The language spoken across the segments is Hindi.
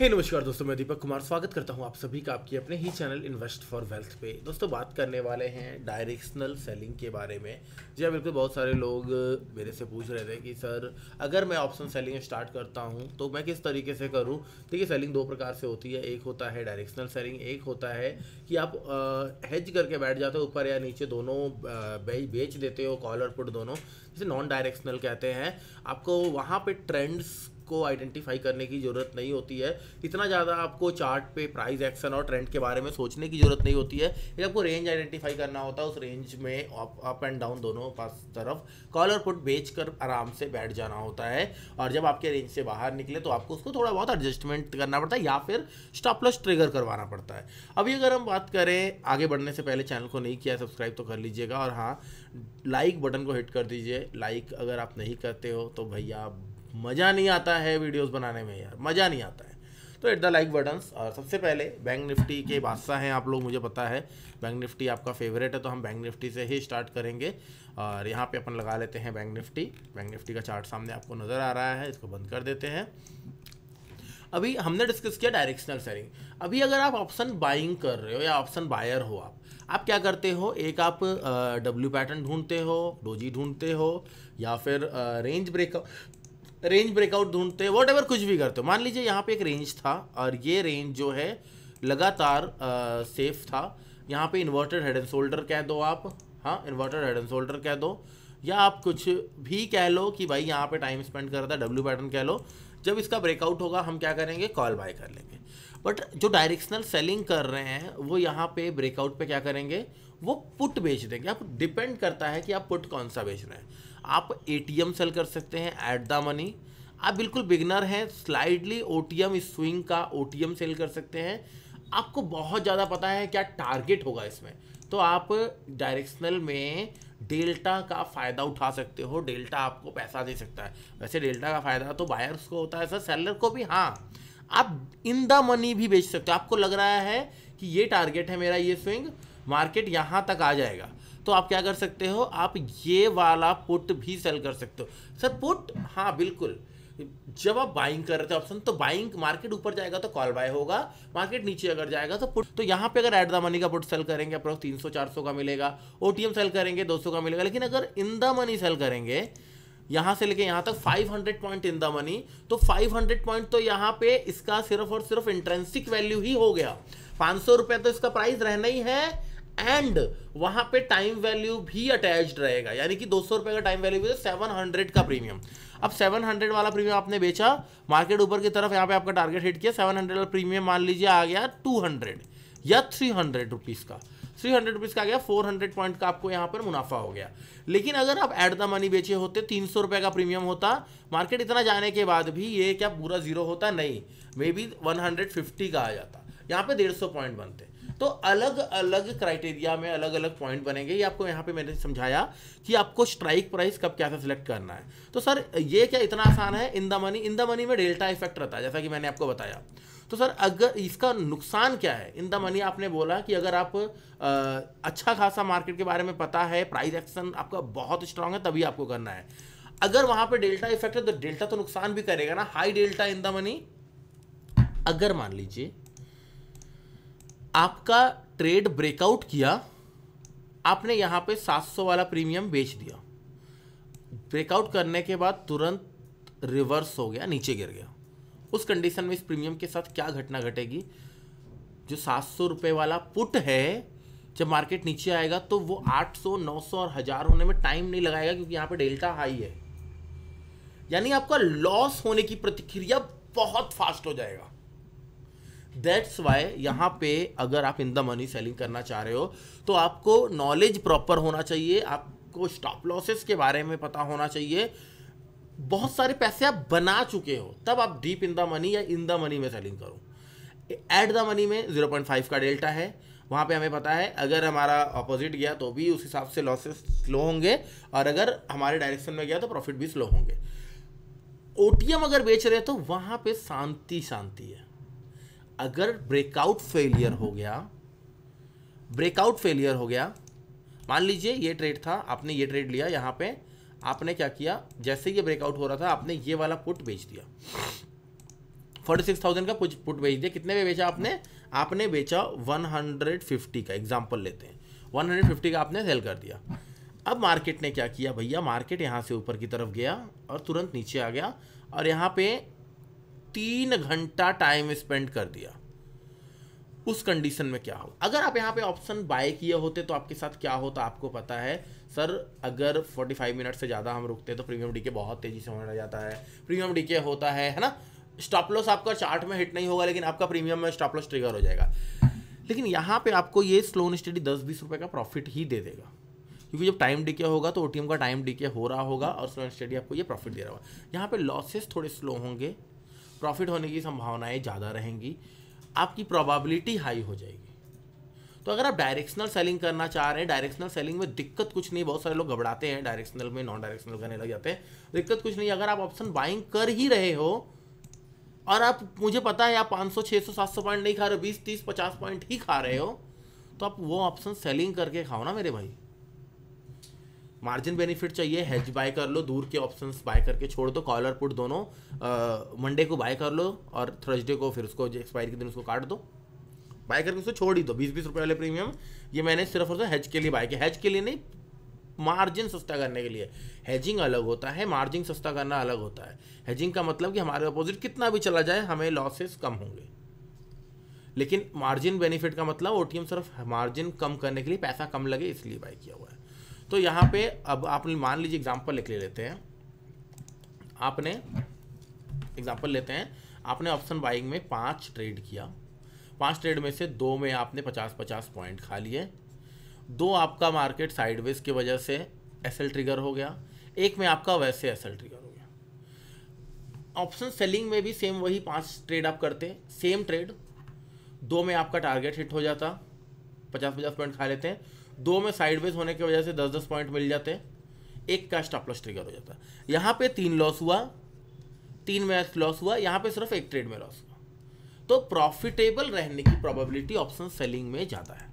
हे hey, नमस्कार दोस्तों मैं दीपक कुमार स्वागत करता हूं आप सभी का आपके अपने ही चैनल इन्वेस्ट फॉर वेल्थ पे दोस्तों बात करने वाले हैं डायरेक्शनल सेलिंग के बारे में जी हाँ बिल्कुल बहुत सारे लोग मेरे से पूछ रहे थे कि सर अगर मैं ऑप्शन सेलिंग स्टार्ट करता हूं तो मैं किस तरीके से करूँ देखिए सेलिंग दो प्रकार से होती है एक होता है डायरेक्शनल सेलिंग एक होता है कि आप हेज करके बैठ जाते हो ऊपर या नीचे दोनों बेच देते हो कॉलर पुट दोनों जिसे नॉन डायरेक्शनल कहते हैं आपको वहाँ पर ट्रेंड्स को आइडेंटिफाई करने की ज़रूरत नहीं होती है इतना ज़्यादा आपको चार्ट पे प्राइस एक्शन और ट्रेंड के बारे में सोचने की ज़रूरत नहीं होती है ये आपको रेंज आइडेंटिफाई करना होता है उस रेंज में अप एंड डाउन दोनों पास तरफ कॉल और पुट बेच कर आराम से बैठ जाना होता है और जब आपके रेंज से बाहर निकले तो आपको उसको थोड़ा बहुत एडजस्टमेंट करना पड़ता है या फिर स्टॉपलस ट्रिगर करवाना पड़ता है अभी अगर हम बात करें आगे बढ़ने से पहले चैनल को नहीं किया सब्सक्राइब तो कर लीजिएगा और हाँ लाइक बटन को हिट कर दीजिए लाइक अगर आप नहीं करते हो तो भैया मज़ा नहीं आता है वीडियोस बनाने में यार मज़ा नहीं आता है तो एट द लाइक बटन्स और सबसे पहले बैंक निफ्टी के बादशाह हैं आप लोग मुझे पता है बैंक निफ्टी आपका फेवरेट है तो हम बैंक निफ्टी से ही स्टार्ट करेंगे और यहाँ पे अपन लगा लेते हैं बैंक निफ्टी बैंक निफ्टी का चार्ट सामने आपको नज़र आ रहा है इसको बंद कर देते हैं अभी हमने डिस्कस किया डायरेक्शनल सेलिंग अभी अगर आप ऑप्शन बाइंग कर रहे हो या ऑप्शन बायर हो आप आप क्या करते हो एक आप डब्ल्यू पैटर्न ढूंढते हो डोजी ढूंढते हो या फिर रेंज ब्रेकअप रेंज ब्रेकआउट ढूंढते हो एवर कुछ भी करते हो मान लीजिए यहाँ पे एक रेंज था और ये रेंज जो है लगातार सेफ था यहाँ पे इन्वर्टेड हेड एंड शोल्डर कह दो आप हाँ इन्वर्टेड हेड एंड शोल्डर कह दो या आप कुछ भी कह लो कि भाई यहाँ पे टाइम स्पेंड कर रहा था डब्ल्यू पैटर्न कह लो जब इसका ब्रेकआउट होगा हम क्या करेंगे कॉल बाय कर लेंगे बट जो डायरेक्शनल सेलिंग कर रहे हैं वो यहाँ पे ब्रेकआउट पे क्या करेंगे वो पुट बेच देंगे आप डिपेंड करता है कि आप पुट कौन सा बेच रहे हैं आप ए सेल कर सकते हैं ऐट द मनी आप बिल्कुल बिगनर हैं स्लाइडली ओ टी स्विंग का ओ टी सेल कर सकते हैं आपको बहुत ज़्यादा पता है क्या टारगेट होगा इसमें तो आप डायरेक्शनल में डेल्टा का फ़ायदा उठा सकते हो डेल्टा आपको पैसा दे सकता है वैसे डेल्टा का फ़ायदा तो बायर्स को होता है सर सेलर को भी हाँ आप इन द मनी भी बेच सकते हो आपको लग रहा है कि ये टारगेट है मेरा ये स्विंग मार्केट यहाँ तक आ जाएगा तो आप क्या कर सकते हो आप ये वाला पुट भी सेल कर सकते हो सर पुट हाँ बिल्कुल जब आप बाइंग कर रहे थे ऑप्शन तो बाइंग मार्केट ऊपर जाएगा तो कॉल बाय होगा मार्केट नीचे अगर जाएगा तो पुट तो यहाँ पे अगर एट द मनी का पुट सेल करेंगे अप्रोक्स तीन सौ चार सौ का मिलेगा ओ सेल करेंगे दो सौ का मिलेगा लेकिन अगर इन द मनी सेल करेंगे यहाँ से लेके यहाँ तक 500 पॉइंट इन द मनी तो 500 पॉइंट तो यहाँ पे इसका सिर्फ और सिर्फ इंट्रेंसिक वैल्यू ही हो गया पाँच सौ तो इसका प्राइस रहना ही है एंड वहां पे टाइम वैल्यू भी अटैच रहेगा यानी कि दो सौ रुपए का टाइम वैल्यू भी सेवन तो हंड्रेड का प्रीमियम अब सेवन हंड्रेड वाला प्रीमियम आपने बेचा मार्केट ऊपर की तरफ यहाँ पे आपका टारगेट हिट किया सेवन हंड्रेड वाला प्रीमियम मान लीजिए आ गया टू हंड्रेड या थ्री हंड्रेड रुपीज़ का थ्री हंड्रेड रुपीज़ का आ गया फोर हंड्रेड पॉइंट का आपको यहाँ पर मुनाफा हो गया लेकिन अगर आप एट द मनी बेचे होते तीन सौ रुपये का प्रीमियम होता मार्केट इतना जाने के बाद भी ये क्या पूरा जीरो होता नहीं may be one hundred fifty का आ जाता यहाँ पे डेढ़ सौ पॉइंट बनते हैं तो अलग अलग क्राइटेरिया में अलग अलग पॉइंट बनेंगे ये आपको यहाँ पे मैंने समझाया कि आपको स्ट्राइक प्राइस कब क्या सिलेक्ट करना है तो सर ये क्या इतना आसान है in the money in the money में डेल्टा इफेक्ट रहता है जैसा कि मैंने आपको बताया तो सर अगर इसका नुकसान क्या है इन द मनी आपने बोला कि अगर आप आ, अच्छा खासा मार्केट के बारे में पता है प्राइस एक्शन आपका बहुत स्ट्रांग है तभी आपको करना है अगर वहां पे डेल्टा इफेक्ट है तो डेल्टा तो नुकसान भी करेगा ना high delta in the money अगर मान लीजिए आपका ट्रेड ब्रेकआउट किया आपने यहाँ पे 700 वाला प्रीमियम बेच दिया ब्रेकआउट करने के बाद तुरंत रिवर्स हो गया नीचे गिर गया उस कंडीशन में इस प्रीमियम के साथ क्या घटना घटेगी जो सात सौ रुपये वाला पुट है जब मार्केट नीचे आएगा तो वो 800, 900 और हज़ार होने में टाइम नहीं लगाएगा क्योंकि यहाँ पे डेल्टा हाई है यानी आपका लॉस होने की प्रतिक्रिया बहुत फास्ट हो जाएगा दैट्स वाई यहाँ पे अगर आप इन द मनी सेलिंग करना चाह रहे हो तो आपको नॉलेज प्रॉपर होना चाहिए आपको स्टॉप लॉसेस के बारे में पता होना चाहिए बहुत सारे पैसे आप बना चुके हो तब आप डीप इन द मनी या इन द मनी में सेलिंग करो एट द मनी में जीरो पॉइंट फाइव का डेल्टा है वहाँ पे हमें पता है अगर हमारा ऑपोजिट गया तो भी उस हिसाब से लॉसेस स्लो होंगे और अगर हमारे डायरेक्शन में गया तो प्रॉफिट भी स्लो होंगे ओ अगर बेच रहे हैं तो वहाँ पे शांति शांति है अगर ब्रेकआउट फेलियर हो गया ब्रेकआउट फेलियर हो गया मान लीजिए ये ट्रेड था आपने ये ट्रेड लिया यहाँ पे आपने क्या किया जैसे ये ब्रेकआउट हो रहा था आपने ये वाला पुट बेच दिया फोर्टी सिक्स थाउजेंड का पुट पुट बेच दिया कितने में बेचा आपने आपने बेचा वन हंड्रेड फिफ्टी का एग्जाम्पल लेते हैं वन हंड्रेड फिफ्टी का आपने सेल कर दिया अब मार्केट ने क्या किया भैया मार्केट यहाँ से ऊपर की तरफ गया और तुरंत नीचे आ गया और यहाँ पे तीन घंटा टाइम स्पेंड कर दिया उस कंडीशन में क्या हो अगर आप यहाँ पे ऑप्शन बाय किए होते तो आपके साथ क्या होता आपको पता है सर अगर 45 मिनट से ज़्यादा हम रुकते तो प्रीमियम डीके बहुत तेज़ी से होने जाता है प्रीमियम डीके होता है है ना स्टॉप लॉस आपका चार्ट में हिट नहीं होगा लेकिन आपका प्रीमियम में स्टॉप लॉस ट्रिगर हो जाएगा लेकिन यहाँ पे आपको ये स्लो स्टडी दस बीस रुपये का प्रॉफिट ही दे देगा क्योंकि जब टाइम डीके होगा तो ओ का टाइम डीके हो रहा होगा और स्लो स्टडी आपको ये प्रॉफिट दे रहा होगा यहाँ पे लॉसेस थोड़े स्लो होंगे प्रॉफिट होने की संभावनाएं ज़्यादा रहेंगी आपकी प्रोबेबिलिटी हाई हो जाएगी तो अगर आप डायरेक्शनल सेलिंग करना चाह रहे हैं डायरेक्शनल सेलिंग में दिक्कत कुछ नहीं बहुत सारे लोग घबराते हैं डायरेक्शनल में नॉन डायरेक्शनल करने लग जाते हैं दिक्कत कुछ नहीं अगर आप ऑप्शन बाइंग कर ही रहे हो और आप मुझे पता है आप 500 600 700 पॉइंट नहीं खा रहे हो बीस तीस पचास पॉइंट ही खा रहे हो तो आप वो ऑप्शन सेलिंग करके खाओ ना मेरे भाई मार्जिन बेनिफिट चाहिए हेज बाय कर लो दूर के ऑप्शन बाय करके छोड़ दो कॉलर पुट दोनों मंडे को बाय कर लो और थर्सडे को फिर उसको एक्सपायरी के दिन उसको काट दो बाय करके उसको छोड़ ही दो बीस बीस रुपये वाले प्रीमियम ये मैंने सिर्फ और हेज के लिए बाय किया हेज के लिए नहीं मार्जिन सस्ता करने के लिए हेजिंग अलग होता है मार्जिन सस्ता करना अलग होता है हेजिंग का मतलब कि हमारे अपोजिट कितना भी चला जाए हमें लॉसेस कम होंगे लेकिन मार्जिन बेनिफिट का मतलब ओ सिर्फ मार्जिन कम करने के लिए पैसा कम लगे इसलिए बाय किया हुआ है तो यहाँ पे अब आप मान लीजिए एग्जाम्पल लिख ले लेते हैं आपने एग्जाम्पल लेते हैं आपने ऑप्शन बाइंग में पाँच ट्रेड किया पाँच ट्रेड में से दो में आपने पचास पचास पॉइंट खा लिए दो आपका मार्केट साइडवेज की वजह से एस ट्रिगर हो गया एक में आपका वैसे एस ट्रिगर हो गया ऑप्शन सेलिंग में भी सेम वही पांच ट्रेड आप करते सेम ट्रेड दो में आपका टारगेट हिट हो जाता पचास पचास पॉइंट खा लेते हैं दो में साइडवेज होने की वजह से दस दस पॉइंट मिल जाते हैं एक का लॉस ट्रिगर हो जाता है यहाँ पे तीन लॉस हुआ तीन में लॉस हुआ यहाँ पे सिर्फ एक ट्रेड में लॉस हुआ तो प्रॉफिटेबल रहने की प्रोबेबिलिटी ऑप्शन सेलिंग में ज़्यादा है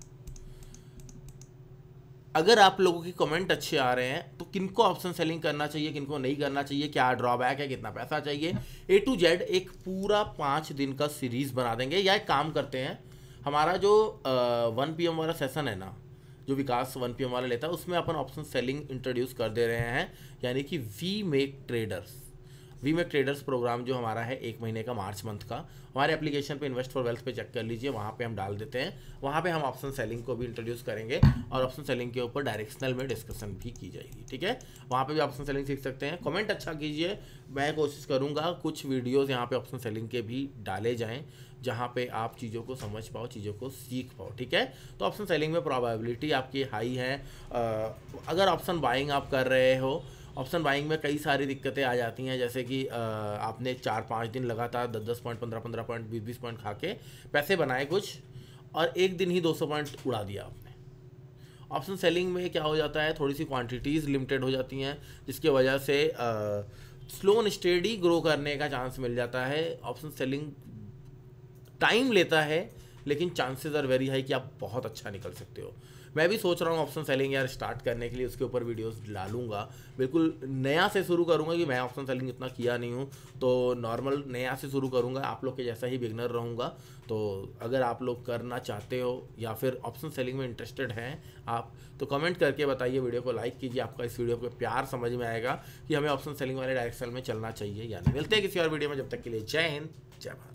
अगर आप लोगों के कमेंट अच्छे आ रहे हैं तो किनको ऑप्शन सेलिंग करना चाहिए किनको नहीं करना चाहिए क्या ड्रॉबैक है कितना पैसा चाहिए ए टू जेड एक पूरा पाँच दिन का सीरीज बना देंगे या एक काम करते हैं हमारा जो वन पी वाला सेशन है ना जो विकास वन पी वाला लेता है उसमें अपन ऑप्शन सेलिंग इंट्रोड्यूस कर दे रहे हैं यानी कि WeMake traders we WeMake traders programme जो हमारा है एक महीने का मार्च मंथ का हमारे एप्लीकेशन पे इन्वेस्ट फॉर वेल्थ पे चेक कर लीजिए वहाँ पे हम डाल देते हैं वहाँ पे हम ऑप्शन सेलिंग को भी इंट्रोड्यूस करेंगे और ऑप्शन सेलिंग के ऊपर डायरेक्शनल में डिस्कशन भी की जाएगी ठीक है वहाँ पर भी ऑप्शन सेलिंग सीख सकते हैं कॉमेंट अच्छा कीजिए मैं कोशिश करूँगा कुछ वीडियोज़ यहाँ पर ऑप्शन सेलिंग के भी डाले जाएँ जहाँ पे आप चीज़ों को समझ पाओ चीज़ों को सीख पाओ ठीक है तो ऑप्शन सेलिंग में प्रोबेबिलिटी आपकी हाई है अगर ऑप्शन बाइंग आप कर रहे हो ऑप्शन बाइंग में कई सारी दिक्कतें आ जाती हैं जैसे कि आपने चार पाँच दिन लगातार दस दस पॉइंट पंद्रह पंद्रह पॉइंट बीस बीस पॉइंट खा के पैसे बनाए कुछ और एक दिन ही दो सौ पॉइंट उड़ा दिया आपने ऑप्शन सेलिंग में क्या हो जाता है थोड़ी सी क्वांटिटीज़ लिमिटेड हो जाती हैं जिसकी वजह से स्लो एंड स्टेडी ग्रो करने का चांस मिल जाता है ऑप्शन सेलिंग टाइम लेता है लेकिन चांसेस आर वेरी हाई कि आप बहुत अच्छा निकल सकते हो मैं भी सोच रहा हूँ ऑप्शन सेलिंग यार स्टार्ट करने के लिए उसके ऊपर वीडियोस डालूंगा बिल्कुल नया से शुरू करूँगा कि मैं ऑप्शन सेलिंग इतना किया नहीं हूँ तो नॉर्मल नया से शुरू करूँगा आप लोग के जैसा ही बिगनर रहूँगा तो अगर आप लोग करना चाहते हो या फिर ऑप्शन सेलिंग में इंटरेस्टेड हैं आप तो कमेंट करके बताइए वीडियो को लाइक कीजिए आपका इस वीडियो को प्यार समझ में आएगा कि हमें ऑप्शन सेलिंग वाले डायरेक्शन में चलना चाहिए या नहीं मिलते हैं किसी और वीडियो में जब तक के लिए जय हिंद जय भारत